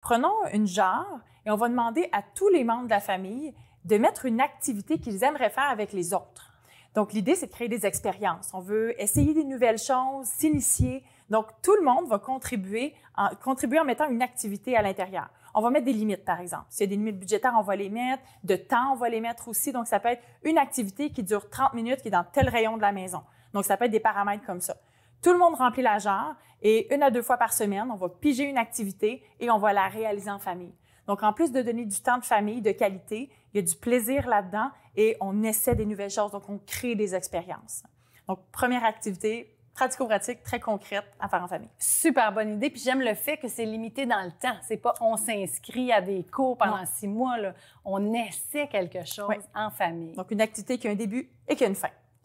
Prenons une jarre et on va demander à tous les membres de la famille de mettre une activité qu'ils aimeraient faire avec les autres. Donc, l'idée, c'est de créer des expériences. On veut essayer des nouvelles choses, s'initier. Donc, tout le monde va contribuer en, contribuer en mettant une activité à l'intérieur. On va mettre des limites, par exemple. S'il y a des limites budgétaires, on va les mettre. De temps, on va les mettre aussi. Donc, ça peut être une activité qui dure 30 minutes, qui est dans tel rayon de la maison. Donc, ça peut être des paramètres comme ça. Tout le monde remplit la jarre et une à deux fois par semaine, on va piger une activité et on va la réaliser en famille. Donc, en plus de donner du temps de famille de qualité, il y a du plaisir là-dedans et on essaie des nouvelles choses, donc on crée des expériences. Donc, première activité, pratico-pratique, très concrète à faire en famille. Super bonne idée. Puis j'aime le fait que c'est limité dans le temps. C'est pas on s'inscrit à des cours pendant six mois. Là. On essaie quelque chose en famille. Donc, une activité qui a un début et qui a une fin.